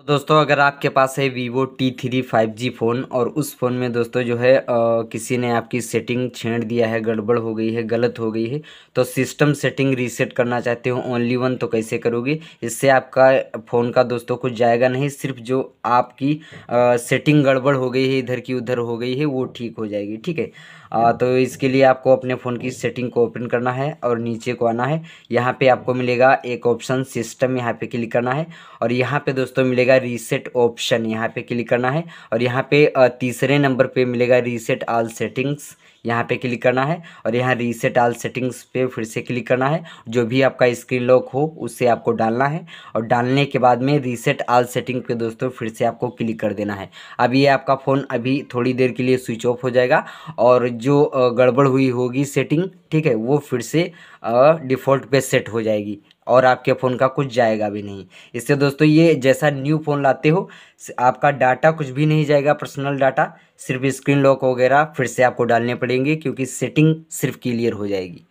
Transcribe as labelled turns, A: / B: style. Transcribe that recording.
A: तो दोस्तों अगर आपके पास है Vivo T three five G phone और उस फ़ोन में दोस्तों जो है आ, किसी ने आपकी सेटिंग छेड़ दिया है गड़बड़ हो गई है गलत हो गई है तो सिस्टम सेटिंग रीसेट करना चाहते हो ओनली वन तो कैसे करोगे इससे आपका फ़ोन का दोस्तों कुछ जाएगा नहीं सिर्फ जो आपकी आ, सेटिंग गड़बड़ हो गई है इधर की उधर हो गई है वो ठीक हो जाएगी ठीक है आ, हम्म। तो इसके लिए आपको अपने फ़ोन की सेटिंग को ओपन करना है और नीचे को आना है यहाँ पर आपको मिलेगा एक ऑप्शन सिस्टम यहाँ पर क्लिक करना है और यहाँ पर दोस्तों मिलेगा मिलेगा रीसेट ऑप्शन यहाँ पे क्लिक करना है और यहाँ पे तीसरे नंबर पे मिलेगा रीसेट ऑल सेटिंग्स यहाँ पे क्लिक करना है और यहाँ रीसेट आल सेटिंग्स पे फिर से क्लिक करना है जो भी आपका स्क्रीन लॉक हो उससे आपको डालना है और डालने के बाद में रीसेट आल सेटिंग पे दोस्तों फिर से आपको क्लिक कर देना है अब ये आपका फ़ोन अभी थोड़ी देर के लिए स्विच ऑफ हो जाएगा और जो गड़बड़ हुई होगी सेटिंग ठीक है वो फिर से डिफ़ॉल्ट पे सेट हो जाएगी और आपके फ़ोन का कुछ जाएगा भी नहीं इससे दोस्तों ये जैसा न्यू फ़ोन लाते हो आपका डाटा कुछ भी नहीं जाएगा पर्सनल डाटा सिर्फ स्क्रीन लॉक वगैरह फिर से आपको डालने पड़ेंगे क्योंकि सेटिंग सिर्फ क्लियर हो जाएगी